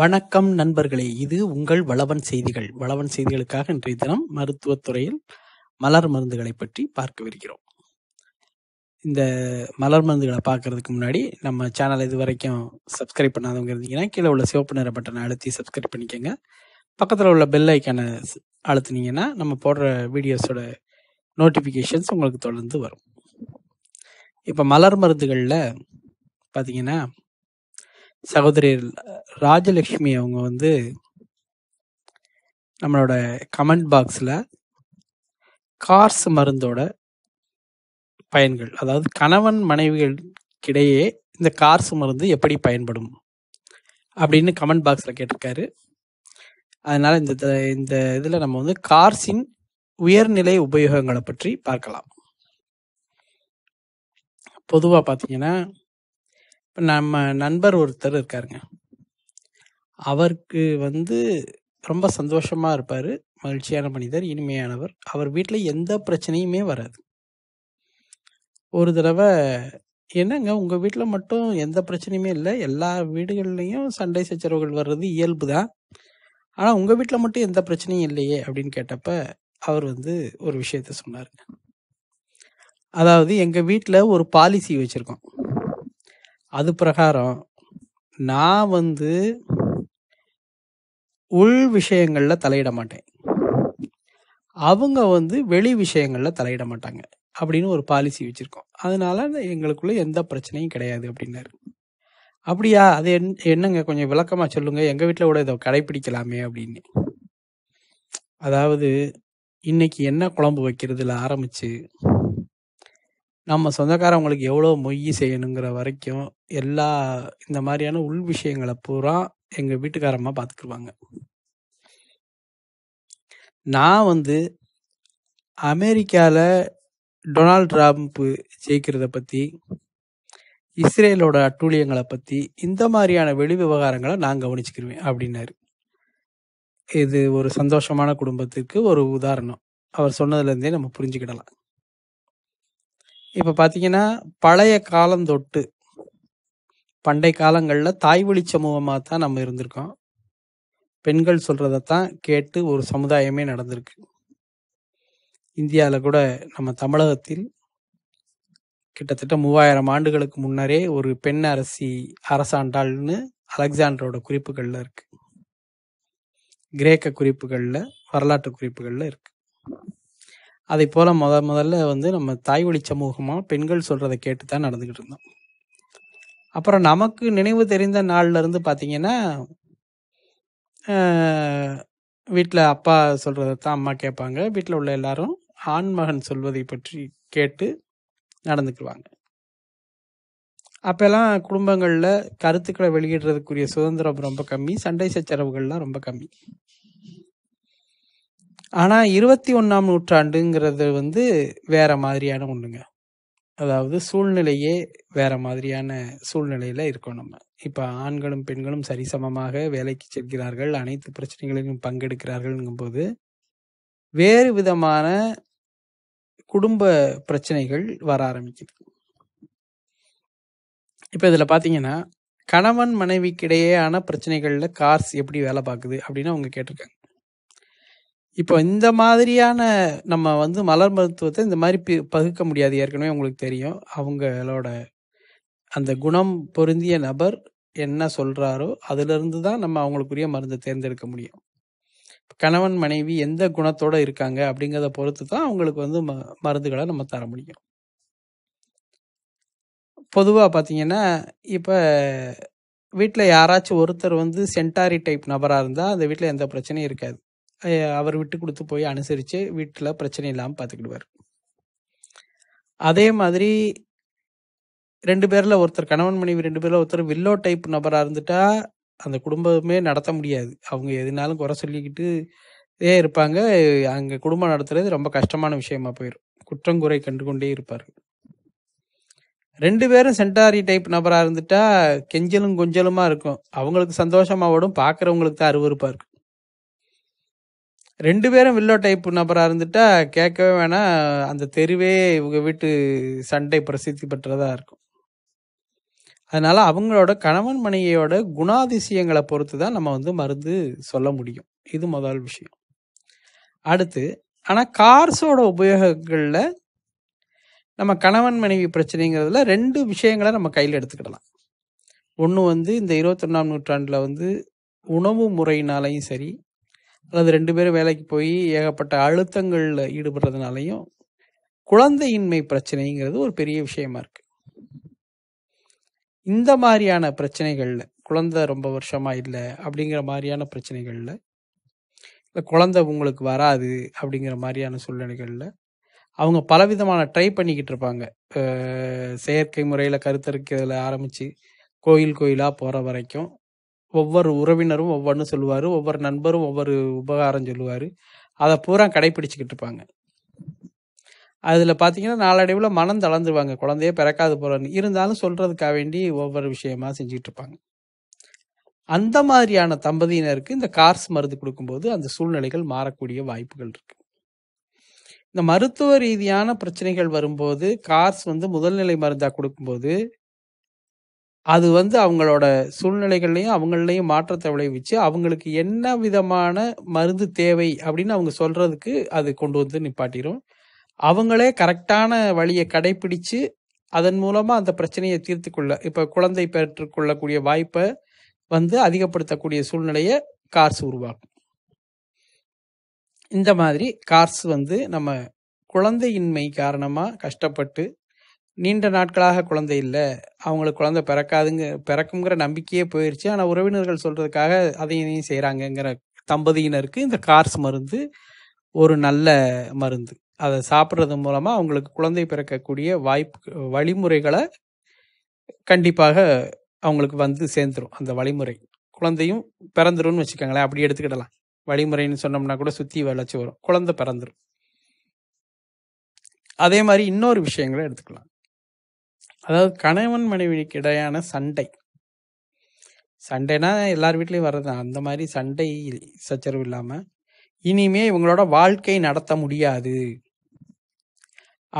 வணக்கம் நண்பர்களே இது உங்கள் வளவன் செய்திகள் வளவன் செய்திகளுக்காக இன்றைய தினம் மருத்துவத்துறையில் மலர் மருந்துகளை பற்றி பார்க்கவிருக்கிறோம் இந்த மலர் மருந்துகளை பார்க்கறதுக்கு முன்னாடி நம்ம சேனலை இது வரைக்கும் சப்ஸ்கிரைப் பண்ணாதவங்க இருந்தீங்கன்னா கீழே உள்ள சிவப்பு நிற பட்டனை அழுத்தி சப்ஸ்கிரைப் பண்ணிக்கோங்க பக்கத்தில் உள்ள பெல் ஐக்கானை அழுத்துனீங்கன்னா நம்ம போடுற வீடியோஸோட நோட்டிஃபிகேஷன்ஸ் உங்களுக்கு தொடர்ந்து வரும் இப்போ மலர் மருந்துகளில் பார்த்தீங்கன்னா சகோதரி ராஜலக்ஷ்மி அவங்க வந்து நம்மளோட கமெண்ட் பாக்ஸில் கார்ஸ் மருந்தோட பயன்கள் அதாவது கணவன் மனைவிகளுக்கிடையே இந்த கார்ஸ் மருந்து எப்படி பயன்படும் அப்படின்னு கமெண்ட் பாக்ஸில் கேட்டிருக்காரு அதனால் இந்த இந்த இதில் நம்ம வந்து கார்ஸின் உயர்நிலை உபயோகங்களை பற்றி பார்க்கலாம் பொதுவாக பார்த்தீங்கன்னா இப்போ நம்ம நண்பர் ஒருத்தர் இருக்காருங்க அவருக்கு வந்து ரொம்ப சந்தோஷமாக இருப்பார் மகிழ்ச்சியான மனிதர் இனிமையானவர் அவர் வீட்டில் எந்த பிரச்சனையுமே வராது ஒரு தடவை என்னங்க உங்கள் வீட்டில் மட்டும் எந்த பிரச்சனையுமே இல்லை எல்லா வீடுகள்லேயும் சண்டை சச்சரவுகள் வர்றது இயல்பு தான் ஆனால் உங்கள் வீட்டில் மட்டும் எந்த பிரச்சனையும் இல்லையே அப்படின்னு கேட்டப்ப அவர் வந்து ஒரு விஷயத்த சொன்னாருங்க அதாவது எங்கள் வீட்டில் ஒரு பாலிசி வச்சுருக்கோம் அது பிரகாரம் நான் வந்து உள் விஷயங்களில் தலையிட மாட்டேன் அவங்க வந்து வெளி விஷயங்களில் தலையிட மாட்டாங்க அப்படின்னு ஒரு பாலிசி வச்சிருக்கோம் அதனால எங்களுக்குள்ள எந்த பிரச்சனையும் கிடையாது அப்படின்னாரு அப்படியா அது என் என்னங்க கொஞ்சம் விளக்கமாக சொல்லுங்க எங்கள் வீட்டில் கூட இதை கடைப்பிடிக்கலாமே அப்படின்னு அதாவது இன்னைக்கு என்ன குழம்பு வைக்கிறதுல ஆரம்பிச்சு நம்ம சொந்தக்காரவங்களுக்கு எவ்வளோ மொய் செய்யணுங்கிற வரைக்கும் எல்லா இந்த மாதிரியான உள் விஷயங்களை பூரா எங்கள் வீட்டுக்காரம்மா பார்த்துக்குருவாங்க நான் வந்து அமெரிக்காவில் டொனால்ட் ட்ராம்ப்பு ஜெயிக்கிறத பற்றி இஸ்ரேலோட அட்டூழியங்களை பற்றி இந்த மாதிரியான வெளி விவகாரங்களை நான் கவனிச்சுக்கிருவேன் அப்படின்னாரு இது ஒரு சந்தோஷமான குடும்பத்துக்கு ஒரு உதாரணம் அவர் சொன்னதுலேருந்தே நம்ம புரிஞ்சுக்கிடலாம் இப்போ பார்த்தீங்கன்னா பழைய காலம் தொட்டு பண்டை காலங்களில் தாய்வழி சமூகமாக தான் நம்ம இருந்திருக்கோம் பெண்கள் சொல்கிறதத்தான் கேட்டு ஒரு சமுதாயமே நடந்திருக்கு இந்தியாவில் கூட நம்ம தமிழகத்தில் கிட்டத்தட்ட மூவாயிரம் ஆண்டுகளுக்கு முன்னரே ஒரு பெண் அரசி அரசாண்டாள்னு அலெக்சாண்டரோட குறிப்புகளில் இருக்கு கிரேக்க குறிப்புகளில் வரலாற்று குறிப்புகளில் இருக்கு அதை போல் முத முதல்ல வந்து நம்ம தாய்வழி சமூகமாக பெண்கள் சொல்கிறத கேட்டு தான் நடந்துக்கிட்டு இருந்தோம் அப்புறம் நமக்கு நினைவு தெரிந்த நாள்லேருந்து பார்த்தீங்கன்னா வீட்டில் அப்பா சொல்கிறத தான் அம்மா கேட்பாங்க வீட்டில் உள்ள எல்லாரும் ஆண்மகன் சொல்வதை பற்றி கேட்டு நடந்துக்குவாங்க அப்போல்லாம் குடும்பங்களில் கருத்துக்களை வெளியிடுறதுக்குரிய சுதந்திரம் ரொம்ப கம்மி சண்டை சச்சரவுகள்லாம் ரொம்ப கம்மி ஆனால் இருபத்தி ஒன்றாம் நூற்றாண்டுங்கிறது வந்து வேற மாதிரியான ஒன்றுங்க அதாவது சூழ்நிலையே வேற மாதிரியான சூழ்நிலையில் இருக்கோம் நம்ம இப்போ ஆண்களும் பெண்களும் சரிசமமாக வேலைக்கு செல்கிறார்கள் அனைத்து பிரச்சனைகளிலும் பங்கெடுக்கிறார்கள்ங்கும் போது வேறு விதமான குடும்ப பிரச்சனைகள் வர ஆரம்பிக்குது இப்போ இதில் பார்த்தீங்கன்னா கணவன் மனைவிக்கிடையேயான பிரச்சனைகளில் கார்ஸ் எப்படி வேலை பார்க்குது அப்படின்னு அவங்க கேட்டிருக்காங்க இப்போ இந்த மாதிரியான நம்ம வந்து மலர் மருத்துவத்தை இந்த மாதிரி பி பகுக்க முடியாது ஏற்கனவே உங்களுக்கு தெரியும் அவங்களோட அந்த குணம் பொருந்திய நபர் என்ன சொல்கிறாரோ அதிலிருந்து தான் நம்ம அவங்களுக்குரிய மருந்தை தேர்ந்தெடுக்க முடியும் கணவன் மனைவி எந்த குணத்தோடு இருக்காங்க அப்படிங்கிறத பொறுத்து தான் அவங்களுக்கு வந்து ம மருந்துகளை நம்ம தர முடியும் பொதுவாக பார்த்தீங்கன்னா இப்போ வீட்டில் யாராச்சும் ஒருத்தர் வந்து சென்டாரி டைப் நபராக இருந்தால் அந்த வீட்டில் எந்த பிரச்சனையும் இருக்காது அவர் விட்டு கொடுத்து போய் அனுசரித்து வீட்டில் பிரச்சனை இல்லாமல் பார்த்துக்கிடுவார் அதே மாதிரி ரெண்டு பேரில் ஒருத்தர் கணவன் மனைவி ரெண்டு பேரில் ஒருத்தர் வில்லோ டைப் நபராக இருந்துட்டா அந்த குடும்பமே நடத்த முடியாது அவங்க எதுனாலும் குறை சொல்லிக்கிட்டு ஏ இருப்பாங்க அங்கே குடும்பம் நடத்துறது ரொம்ப கஷ்டமான விஷயமா போயிடும் குற்றங்குறை கண்டு கொண்டே இருப்பார் ரெண்டு பேரும் சென்டாரி டைப் நபராக இருந்துட்டா கெஞ்சலும் கொஞ்சலுமா இருக்கும் அவங்களுக்கு சந்தோஷமாக ஓடும் பார்க்குறவங்களுக்கு தான் அருவறுப்பாக இருக்கும் ரெண்டு பேரும் வில்லோ டைப் நபராக இருந்துட்டா கேட்கவே வேணாம் அந்த தெருவே இவங்க வீட்டு சண்டை பிரசித்தி பெற்றதாக இருக்கும் அதனால் அவங்களோட கணவன் மனைவியோட குணாதிசயங்களை பொறுத்து தான் நம்ம வந்து மருந்து சொல்ல முடியும் இது முதல் விஷயம் அடுத்து ஆனால் கார்ஸோட உபயோகங்களில் நம்ம கணவன் மனைவி பிரச்சனைங்கிறதுல ரெண்டு விஷயங்களை நம்ம கையில் எடுத்துக்கிடலாம் ஒன்று வந்து இந்த இருபத்தொன்னாம் நூற்றாண்டில் வந்து உணவு முறையினாலையும் சரி அல்லது ரெண்டு பேரும் வேலைக்கு போய் ஏகப்பட்ட அழுத்தங்களில் ஈடுபடுறதுனாலையும் குழந்தையின்மை பிரச்சனைங்கிறது ஒரு பெரிய விஷயமா இருக்கு இந்த மாதிரியான பிரச்சனைகளில் குழந்தை ரொம்ப வருஷமா இல்லை அப்படிங்கிற மாதிரியான பிரச்சனைகளில் இல்லை குழந்தை உங்களுக்கு வராது அப்படிங்கிற மாதிரியான சூழ்நிலைகளில் அவங்க பலவிதமான ட்ரை பண்ணிக்கிட்டு இருப்பாங்க செயற்கை முறையில் கருத்தரிக்கிறதுல ஆரம்பித்து கோயில் கோயிலாக போகிற வரைக்கும் ஒவ்வொரு உறவினரும் ஒவ்வொன்றும் சொல்லுவார் ஒவ்வொரு நண்பரும் ஒவ்வொரு உபகாரம் சொல்லுவார் அதை பூரா கடைப்பிடிச்சிக்கிட்டு இருப்பாங்க அதில் பார்த்தீங்கன்னா நாளடைவில் மனம் தளர்ந்துருவாங்க குழந்தைய பிறக்காது போகிறன்னு இருந்தாலும் சொல்கிறதுக்காக வேண்டி ஒவ்வொரு விஷயமா செஞ்சுக்கிட்டு இருப்பாங்க அந்த மாதிரியான தம்பதியினருக்கு இந்த கார்ஸ் மருந்து கொடுக்கும்போது அந்த சூழ்நிலைகள் மாறக்கூடிய வாய்ப்புகள் இருக்கு இந்த மருத்துவ ரீதியான பிரச்சனைகள் வரும்போது கார்ஸ் வந்து முதல்நிலை மருந்தாக கொடுக்கும்போது அது வந்து அவங்களோட சூழ்நிலைகள்லையும் அவங்களையும் மாற்றத்தை விளைவிச்சு அவங்களுக்கு என்ன விதமான மருந்து தேவை அப்படின்னு அவங்க சொல்றதுக்கு அது கொண்டு வந்து நிப்பாட்டிடும் அவங்களே கரெக்டான வழியை கடைபிடிச்சு அதன் மூலமா அந்த பிரச்சனையை கொள்ள இப்ப குழந்தை பெற்றுக்கொள்ளக்கூடிய வாய்ப்பை வந்து அதிகப்படுத்தக்கூடிய சூழ்நிலையை கார்ஸ் உருவாக்கும் இந்த மாதிரி கார்ஸ் வந்து நம்ம குழந்தையின்மை காரணமாக கஷ்டப்பட்டு நீண்ட நாட்களாக குழந்தை இல்லை அவங்களுக்கு குழந்தை பிறக்காதுங்க பிறக்குங்கிற நம்பிக்கையே போயிடுச்சு ஆனால் உறவினர்கள் சொல்கிறதுக்காக அதையும் இதையும் செய்கிறாங்கங்கிற தம்பதியினருக்கு இந்த கார்ஸ் மருந்து ஒரு நல்ல மருந்து அதை சாப்பிட்றது மூலமாக அவங்களுக்கு குழந்தை பிறக்கக்கூடிய வாய்ப்பு வழிமுறைகளை கண்டிப்பாக அவங்களுக்கு வந்து சேர்ந்துடும் அந்த வழிமுறை குழந்தையும் பிறந்துரும்னு வச்சுக்கோங்களேன் அப்படி எடுத்துக்கிடலாம் வழிமுறைன்னு சொன்னோம்னா கூட சுற்றி விளைச்சி வரும் குழந்தை பிறந்துடும் அதே மாதிரி இன்னொரு விஷயங்களை எடுத்துக்கலாம் அதாவது கணவன் மனைவிக்கு இடையான சண்டை சண்டைனா எல்லார் வீட்லேயும் வர்றது அந்த மாதிரி சண்டை சச்சரவு இல்லாமல் இனிமே இவங்களோட வாழ்க்கை நடத்த முடியாது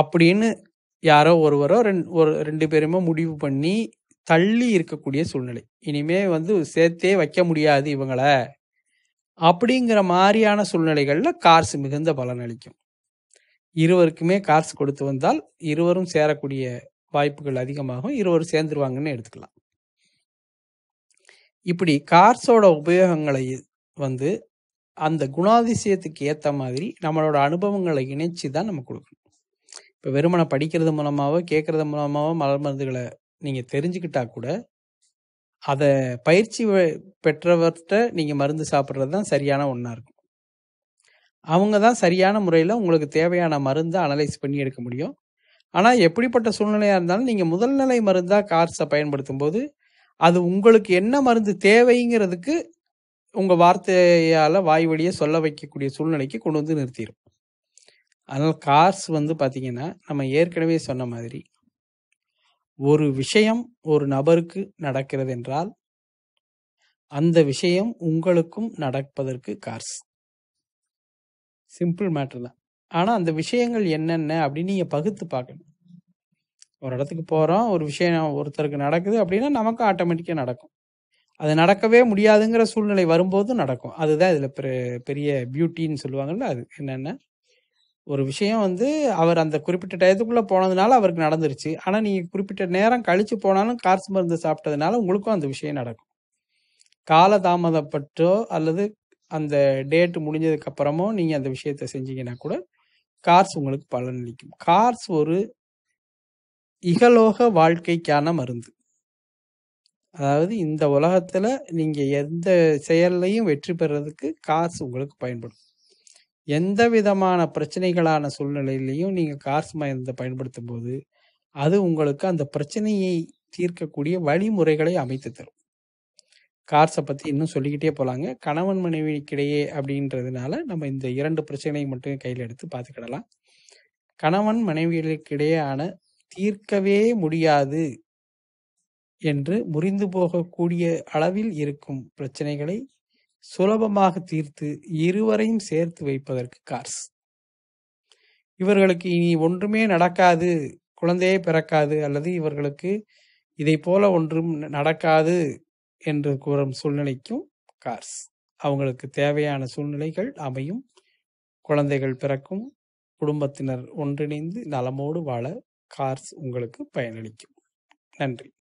அப்படின்னு யாரோ ஒருவரோ ரெண்டு ஒரு ரெண்டு பேருமே முடிவு பண்ணி தள்ளி இருக்கக்கூடிய சூழ்நிலை இனிமே வந்து சேர்த்தே வைக்க முடியாது இவங்கள அப்படிங்கிற மாதிரியான சூழ்நிலைகளில் கார்ஸ் மிகுந்த பலன் அளிக்கும் இருவருக்குமே கார்ஸ் கொடுத்து வந்தால் இருவரும் சேரக்கூடிய வாய்ப்புகள் அதிகமாகும் இருவர் சேர்ந்துருவாங்கன்னு எடுத்துக்கலாம் இப்படி கார்ஸோட உபயோகங்களை வந்து அந்த குணாதிசயத்துக்கு ஏற்ற மாதிரி நம்மளோட அனுபவங்களை இணைச்சி தான் நம்ம கொடுக்கணும் இப்போ வெறுமனை படிக்கிறது மூலமாகவோ கேட்குறது மூலமாகவோ மலர் மருந்துகளை நீங்கள் தெரிஞ்சுக்கிட்டா கூட அதை பயிற்சி பெற்றவர்கிட்ட நீங்கள் மருந்து சாப்பிட்றது தான் சரியான ஒன்றா இருக்கும் அவங்க தான் சரியான முறையில் உங்களுக்கு தேவையான மருந்தை அனலைஸ் பண்ணி எடுக்க முடியும் ஆனால் எப்படிப்பட்ட சூழ்நிலையாக இருந்தாலும் நீங்கள் முதல் நிலை மருந்தாக கார்ஸை பயன்படுத்தும் போது அது உங்களுக்கு என்ன மருந்து தேவைங்கிறதுக்கு உங்கள் வார்த்தையால் வாய் வழியை சொல்ல வைக்கக்கூடிய சூழ்நிலைக்கு கொண்டு வந்து நிறுத்திடும் அதனால் கார்ஸ் வந்து பார்த்திங்கன்னா நம்ம ஏற்கனவே சொன்ன மாதிரி ஒரு விஷயம் ஒரு நபருக்கு நடக்கிறது என்றால் அந்த விஷயம் உங்களுக்கும் நடப்பதற்கு கார்ஸ் சிம்பிள் மேட்ரு தான் ஆனால் அந்த விஷயங்கள் என்னென்ன அப்படின்னு நீங்கள் பகுத்து பார்க்கணும் ஒரு இடத்துக்கு போகிறோம் ஒரு விஷயம் ஒருத்தருக்கு நடக்குது அப்படின்னா நமக்கும் ஆட்டோமேட்டிக்காக நடக்கும் அது நடக்கவே முடியாதுங்கிற சூழ்நிலை வரும்போது நடக்கும் அதுதான் இதுல பெரிய பியூட்டின்னு சொல்லுவாங்கல்ல அது என்னென்ன ஒரு விஷயம் வந்து அவர் அந்த குறிப்பிட்ட டயத்துக்குள்ளே போனதுனால அவருக்கு நடந்துருச்சு ஆனால் நீங்கள் குறிப்பிட்ட நேரம் கழித்து போனாலும் காசு மருந்து சாப்பிட்டதுனால உங்களுக்கும் அந்த விஷயம் நடக்கும் கால தாமதப்பட்டோ அல்லது அந்த டேட்டு முடிஞ்சதுக்கப்புறமோ நீங்கள் அந்த விஷயத்த செஞ்சீங்கன்னா கூட கார்ஸ் உங்களுக்கு பலனளிக்கும் கார்ஸ் ஒரு இகலோக வாழ்க்கைக்கான மருந்து அதாவது இந்த உலகத்தில் நீங்கள் எந்த செயல்லையும் வெற்றி பெறுறதுக்கு கார்ஸ் உங்களுக்கு பயன்படும் எந்த விதமான பிரச்சனைகளான சூழ்நிலையிலையும் நீங்கள் கார்ஸ் மருந்தை பயன்படுத்தும் போது அது உங்களுக்கு அந்த பிரச்சனையை தீர்க்கக்கூடிய வழிமுறைகளை அமைத்து தரும் கார்ஸை பற்றி இன்னும் சொல்லிக்கிட்டே போகலாங்க கணவன் மனைவிக்கிடையே அப்படின்றதுனால நம்ம இந்த இரண்டு பிரச்சனையை மட்டும் கையில் எடுத்து பார்த்துக்கிடலாம் கணவன் மனைவிகளுக்கிடையான தீர்க்கவே முடியாது என்று முறிந்து போகக்கூடிய அளவில் இருக்கும் பிரச்சனைகளை சுலபமாக தீர்த்து இருவரையும் சேர்த்து வைப்பதற்கு கார்ஸ் இவர்களுக்கு இனி ஒன்றுமே நடக்காது குழந்தையே பிறக்காது அல்லது இவர்களுக்கு இதை போல ஒன்றும் நடக்காது என்று கூறும் சூழ்நிலைக்கும் கார்ஸ் அவங்களுக்கு தேவையான சூழ்நிலைகள் அமையும் குழந்தைகள் பிறக்கும் குடும்பத்தினர் ஒன்றிணைந்து நலமோடு வாழ கார்ஸ் உங்களுக்கு பயனளிக்கும் நன்றி